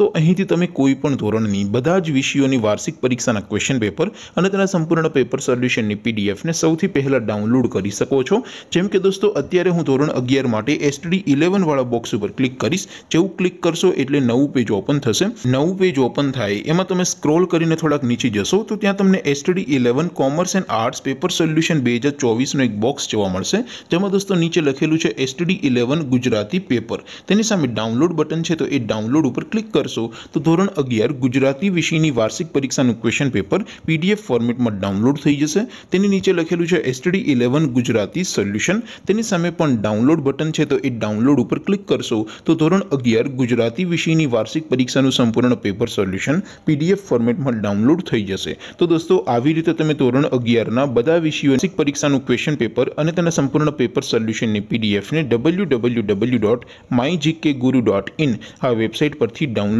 દોસ્તો અહીંથી તમે કોઈ પણ ધોરણની બધા જ વિષયોની વાર્ષિક પરીક્ષાના ક્વેશ્ચન પેપર અને તેના સંપૂર્ણ પેપર સોલ્યુશનની પીડીએફને સૌથી પહેલાં ડાઉનલોડ કરી શકો છો જેમ કે દોસ્તો અત્યારે હું ધોરણ અગિયાર માટે એસટીડી ઇલેવનવાળા બોક્સ ઉપર ક્લિક કરીશ જેવું ક્લિક કરશો એટલે નવું પેજ ઓપન થશે નવું પેજ ઓપન થાય એમાં તમે સ્ક્રોલ કરીને થોડાક નીચે જશો તો ત્યાં તમને STD eleven commerce and arts paper solution બે હજાર ચોવીસનો એક બોક્સ જોવા મળશે જેમાં દોસ્તો નીચે લખેલું છે એસટીડી ઇલેવન ગુજરાતી પેપર તેની સામે ડાઉનલોડ બટન છે તો એ ડાઉનલોડ ઉપર ક્લિક કરશે તો ધોરણ 11 ગુજરાતી વિષયની વાર્ષિક પરીક્ષાનું ક્વેશ્ચન પેપર પીડીએફ ફોર્મેટમાં ડાઉનલોડ થઈ જશે તેની નીચે લખેલું છે STD 11 ગુજરાતી સોલ્યુશન તેની સામે પણ ડાઉનલોડ બટન છે તો એ ડાઉનલોડ ઉપર ક્લિક કરશો તો ધોરણ 11 ગુજરાતી વિષયની વાર્ષિક પરીક્ષાનું સંપૂર્ણ પેપર સોલ્યુશન પીડીએફ ફોર્મેટમાં ડાઉનલોડ થઈ જશે તો દોસ્તો આવી રીતે તમે ધોરણ 11 ના બધા વિષયની વાર્ષિક પરીક્ષાનું ક્વેશ્ચન પેપર અને તેના સંપૂર્ણ પેપર સોલ્યુશનની પીડીએફ ને www.mygkguru.in આ વેબસાઈટ પરથી ડાઉન